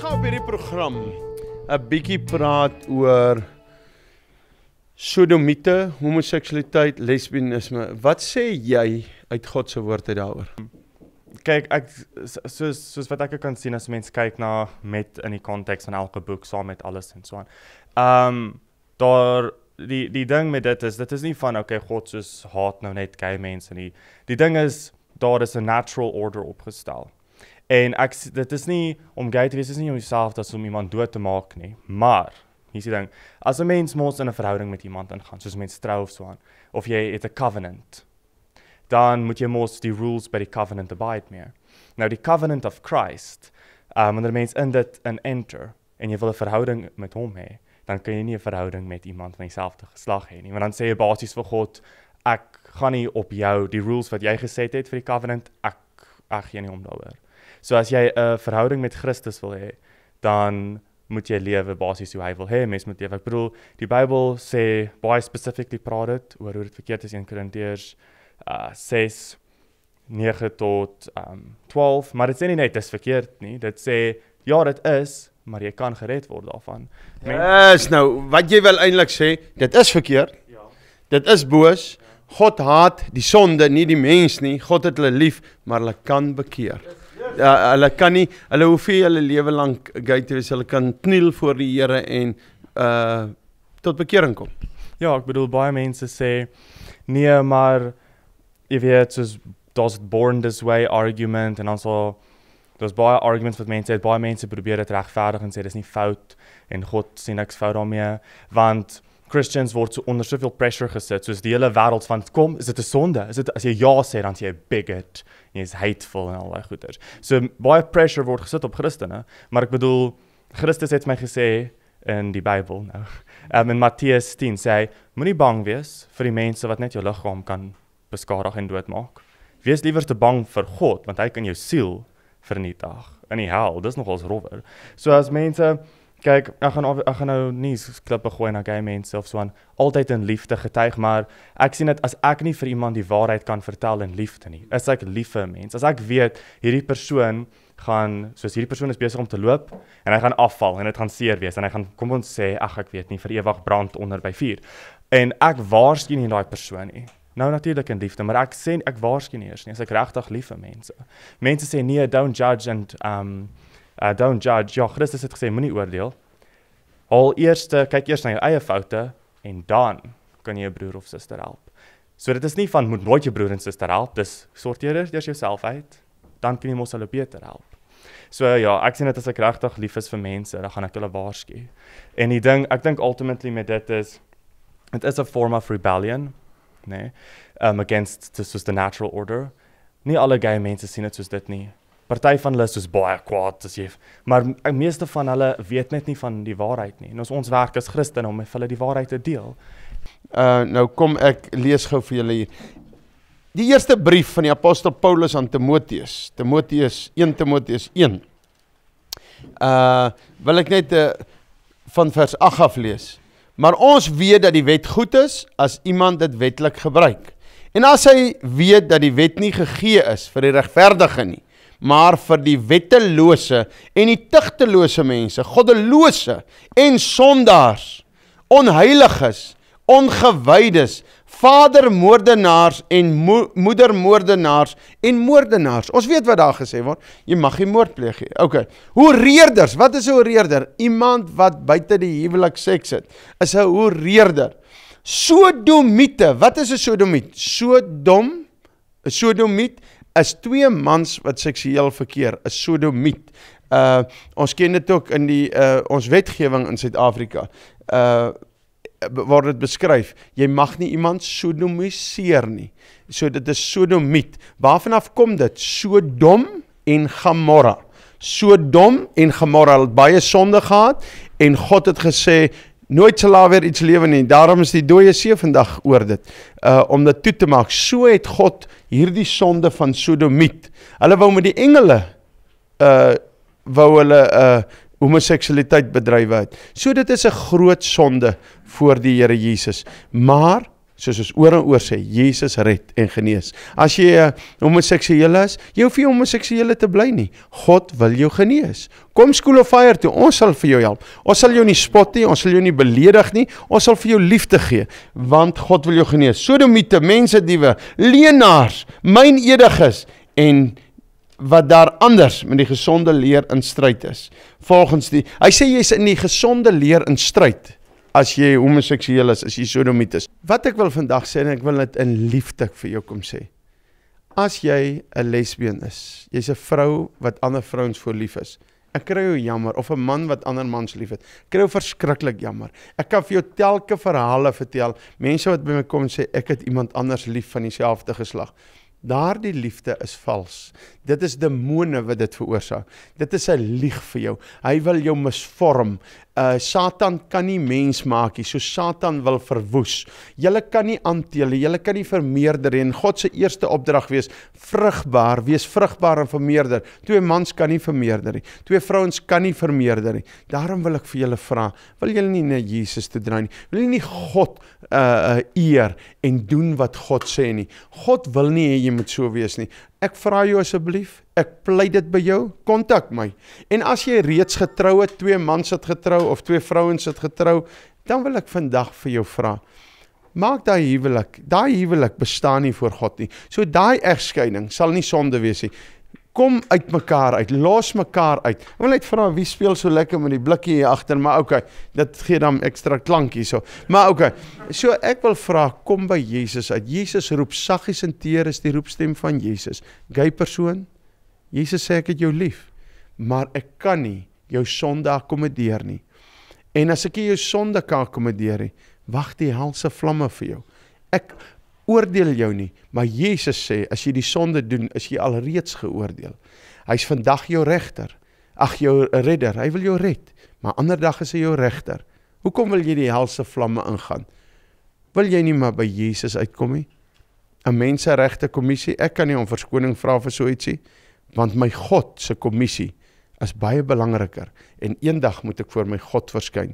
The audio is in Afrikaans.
gaan op hierdie program 'n bietjie praat oor sodomiete, homoseksualiteit, lesbienisme. Wat sê jy uit God se woord uit daaroor? Kyk, ek soos soos wat ek kan sien as mense kyk na met in die konteks van elke boek saam met alles en so aan. Ehm daar die die ding met dit is dit is nie van okay God soos haat nou net gay mense nie. Die ding is daar is 'n natural order opgestel. En ek dit is nie om gay te wees is nie om jouself as om iemand dood te maak nie, maar hier is die ding. As 'n mens mos in 'n verhouding met iemand ingaan, soos mens trou of so aan, of jy het 'n covenant, dan moet jy mos die rules by die covenant abide meer. Nou die covenant of Christ, um wanneer mens in dit in enter en jy wil 'n verhouding met hom hê, dan kan jy nie 'n verhouding met iemand van dieselfde geslag hê nie, want dan sê jy basies vir God, ek gaan nie op jou die rules wat jy geset het vir die covenant, ek ag gee nie om daaroor. Nou So as jy 'n verhouding met Christus wil hê, dan moet jy lewe basies hoe hy wil hê mens moet lewe. Ek bedoel, die Bybel sê baie specifically praat dit oor hoe dit verkeerd is in 1 Korintiërs uh, 6 9 tot um, 12, maar dit sê nie net dis verkeerd nie. Dit sê ja, dit is, maar jy kan gered word daarvan. Men, yes, nou, wat jy wil eintlik sê, dit is verkeerd. Ja. Dit is boos. Ja. God haat die sonde, nie die mens nie. God het hulle lief, maar hulle kan bekeer. Ja, hulle kan nie hulle hoef nie hulle lewe lank gay te wees. Hulle kan kniel voor die Here en uh tot bekering kom. Ja, ek bedoel baie mense sê nee, maar jy weet soos does born this way argument en also dis baie arguments wat mense het. Baie mense probeer dit regverdig en sê dis nie fout en God sien niks fout daarmee want Christians word so onder soveel pressure gesit soos die hele wêreld van kom is dit 'n sonde is dit as jy ja sê dan jy bigot jy's hateful en al daai goeters so baie pressure word gesit op Christene maar ek bedoel Christus het my gesê in die Bybel nou um, in Matteus 10 sê hy moenie bang wees vir die mense wat net jou liggaam kan beskadig en doodmaak wees liewer te bang vir God want hy kan jou siel vernietig in die hel dis nogals rower so as mense Kyk, ek gaan ek gaan nou nie klippe gooi na gay mense of so aan. Altyd in liefde getuig, maar ek sien dit as ek nie vir iemand die waarheid kan vertel in liefde nie. Is ek lief vir 'n mens? As ek weet hierdie persoon gaan soos hierdie persoon is besig om te loop en hy gaan afval en dit gaan seer wees en hy gaan kom ons sê ag ek weet nie vir ewig brand onder by vuur. En ek waarskyn nie daai persoon nie. Nou natuurlik in liefde, maar ek sê ek waarskyn nie eers nie as ek regtig lief vir mense. Mense sê nee, don't judge and um uh, eh, don't judge. Ja, ja, Christus het gesê moenie oordeel. Al eers kyk eers na jou eie foute en dan kan jy jou broer of suster help. So dit is nie van moet nooit jou broer en suster help, dis sorteer eers jouself uit, dan kan jy mos hulle beter help. So ja, ek sien dit as ek regtig lief is vir mense, dan gaan ek hulle waarsku. En die ding, ek dink ultimately met dit is dit is 'n form of rebellion, né? Nee, um against the, the natural order. Nie alle gay mense sien dit soos dit nie party van hulle is soos baie kwaad as jy maar die meeste van hulle weet net nie van die waarheid nie en ons ons werk as Christene om hulle die waarheid te deel. Uh nou kom ek lees gou vir julle hier. Die eerste brief van die apostel Paulus aan Timoteus. Timoteus 1 Timoteus 1. Uh wil ek net uh, van vers 8 af lees. Maar ons weet dat die wet goed is as iemand dit wettelik gebruik. En as hy weet dat die wet nie gegee is vir die regverdige nie, maar vir die wettelose en die tugtelose mense, goddelose en sondaars, onheiliges, ongewydes, vadermoordenaars en mo moedermoordenaars en moordenaars. Ons weet wat daar gesê word, jy mag nie moord pleeg nie. OK. Hoereerders, wat is 'n hoereerder? Iemand wat buite die huwelik seks het, is 'n hoereerder. Sodomiete, wat is 'n sodomiet? Sodom, 'n sodomiet is twee mans wat seksueel verkeer, is sodomiet. Uh ons ken dit ook in die uh ons wetgewing in Suid-Afrika. Uh word dit beskryf, jy mag nie iemand sodomiseer nie. So dit is sodomiet. Waarvan af kom dit? Sodom en Gomorra. Sodom en Gomorra het baie sonde gehad en God het gesê nooit sal daar weer iets lewe nie. Daarom is die dooie see vandag oor dit. Uh om dit toe te maak. So het God hierdie sonde van sodomiet. Hulle wou met die engele uh wou hulle uh homoseksualiteit bedrywe het. So dit is 'n groot sonde voor die Here Jesus. Maar soos ons oor en oor sê, Jesus red en genees. As jy 'n eh, homoseksuele is, jy hoef nie homoseksuele te bly nie. God wil jou genees. Kom skool of fire toe, ons sal vir jou help. Ons sal jou nie spot nie, ons sal jou nie beledig nie, ons sal vir jou liefde gee, want God wil jou genees. Sodomite, mense diewe, leenaars, myn ediges en wat daar anders met die gesonde leer in stryd is. Volgens die hy sê jy's in die gesonde leer in stryd as jy homoseksueel is, as jy sodomiet is. Wat ek wil vandag sê en ek wil dit in liefde vir jou kom sê. As jy 'n lesbien is, jy's 'n vrou wat ander vrouens voor lief is. Ek kry jou jammer of 'n man wat ander mans liefhet. Kry jou verskriklik jammer. Ek kan vir jou telke verhale vertel, mense wat by my kom sê ek het iemand anders lief van dieselfde geslag. Daardie liefde is vals. Dit is demone wat dit veroorsaak. Dit is 'n lieg vir jou. Hy wil jou misvorm uh Satan kan nie mens maak nie. So Satan wil verwoes. Julle kan nie aantele, julle kan nie vermeerder en God se eerste opdrag wees vrugbaar, wees vrugbaar en vermeerder. Twee mans kan nie vermeerder nie. Twee vrouens kan nie vermeerder nie. Daarom wil ek vir julle vra, wil julle nie na Jesus toe draai nie? Wil julle nie God uh, uh eer en doen wat God sê nie? God wil nie hê jy moet so wees nie. Ek vra jou asseblief, ek pleit dit by jou, kontak my. En as jy reeds getrou het, twee mans het getrou of twee vrouens het getrou, dan wil ek vandag vir jou vra. Maak daai huwelik, daai huwelik bestaan nie voor God nie. So daai egskeiding sal nie sonde wees nie kom uit mekaar uit, los mekaar uit. Ek wil net vra wie speel so lekker met die blikkie hier agter, maar okay, dit gee dan ekstra klank hierso. Maar okay. So ek wil vra kom by Jesus uit. Jesus roep saggies en teer is die roepstem van Jesus. Gey persoon, Jesus sê ek het jou lief, maar ek kan nie jou sonde akkommodeer nie. En as ek nie jou sonde kan akkommodeer nie, wag die helse vlamme vir jou. Ek oordeel jou nie, maar Jesus sê as jy die sonde doen, is jy alreeds geoordeel. Hy's vandag jou regter, ag jou redder. Hy wil jou red, maar ander dag is hy jou regter. Hoekom wil jy die helse vlamme ingaan? Wil jy nie maar by Jesus uitkom nie? 'n Menseregte kommissie. Ek kan nie om verskoning vra vir so ietsie, want my God se kommissie is baie belangriker en eendag moet ek voor my God verskyn.